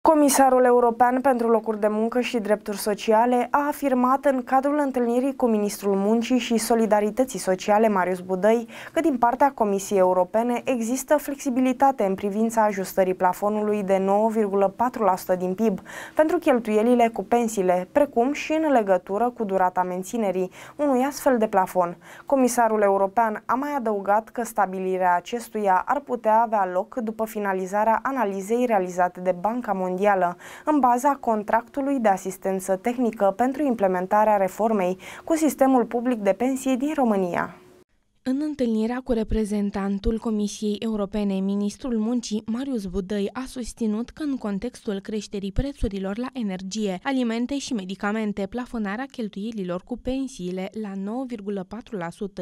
Comisarul European pentru Locuri de Muncă și Drepturi Sociale a afirmat în cadrul întâlnirii cu Ministrul Muncii și Solidarității Sociale, Marius Budăi, că din partea Comisiei Europene există flexibilitate în privința ajustării plafonului de 9,4% din PIB pentru cheltuielile cu pensiile, precum și în legătură cu durata menținerii unui astfel de plafon. Comisarul European a mai adăugat că stabilirea acestuia ar putea avea loc după finalizarea analizei realizate de Banca Mondială Mondială, în baza contractului de asistență tehnică pentru implementarea reformei cu sistemul public de pensie din România. În întâlnirea cu reprezentantul Comisiei Europene, ministrul muncii Marius Budăi a susținut că în contextul creșterii prețurilor la energie, alimente și medicamente, plafonarea cheltuielilor cu pensiile la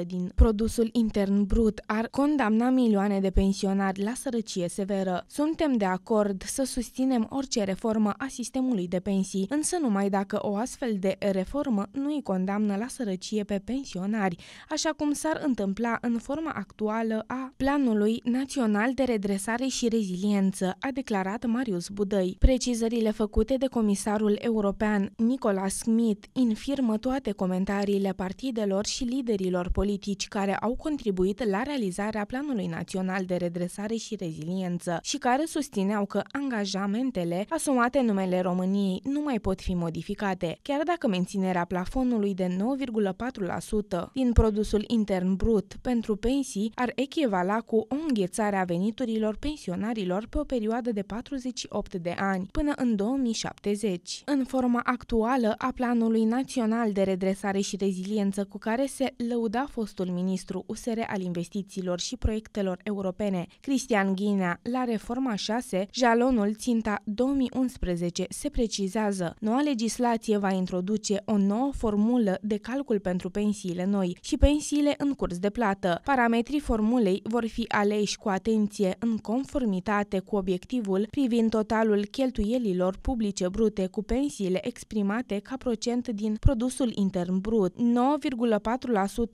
9,4% din produsul intern brut ar condamna milioane de pensionari la sărăcie severă. Suntem de acord să susținem orice reformă a sistemului de pensii, însă numai dacă o astfel de reformă nu îi condamnă la sărăcie pe pensionari, așa cum s-ar întâmpla întâmpla în forma actuală a Planului Național de Redresare și Reziliență, a declarat Marius Budăi. Precizările făcute de comisarul european Nicola Smith infirmă toate comentariile partidelor și liderilor politici care au contribuit la realizarea Planului Național de Redresare și Reziliență și care susțineau că angajamentele asumate în numele României nu mai pot fi modificate, chiar dacă menținerea plafonului de 9,4% din produsul intern brut brut pentru pensii ar echivala cu o înghețare a veniturilor pensionarilor pe o perioadă de 48 de ani, până în 2070. În forma actuală a Planului Național de Redresare și Reziliență cu care se lăuda fostul ministru USR al investițiilor și proiectelor europene, Cristian Ghinea, la Reforma 6, jalonul ținta 2011 se precizează. Noua legislație va introduce o nouă formulă de calcul pentru pensiile noi și pensiile în curs de de plată. Parametrii formulei vor fi aleși cu atenție în conformitate cu obiectivul privind totalul cheltuielilor publice brute cu pensiile exprimate ca procent din produsul intern brut,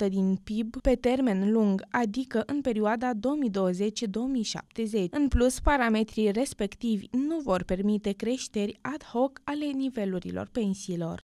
9,4% din PIB pe termen lung, adică în perioada 2020-2070. În plus, parametrii respectivi nu vor permite creșteri ad hoc ale nivelurilor pensiilor.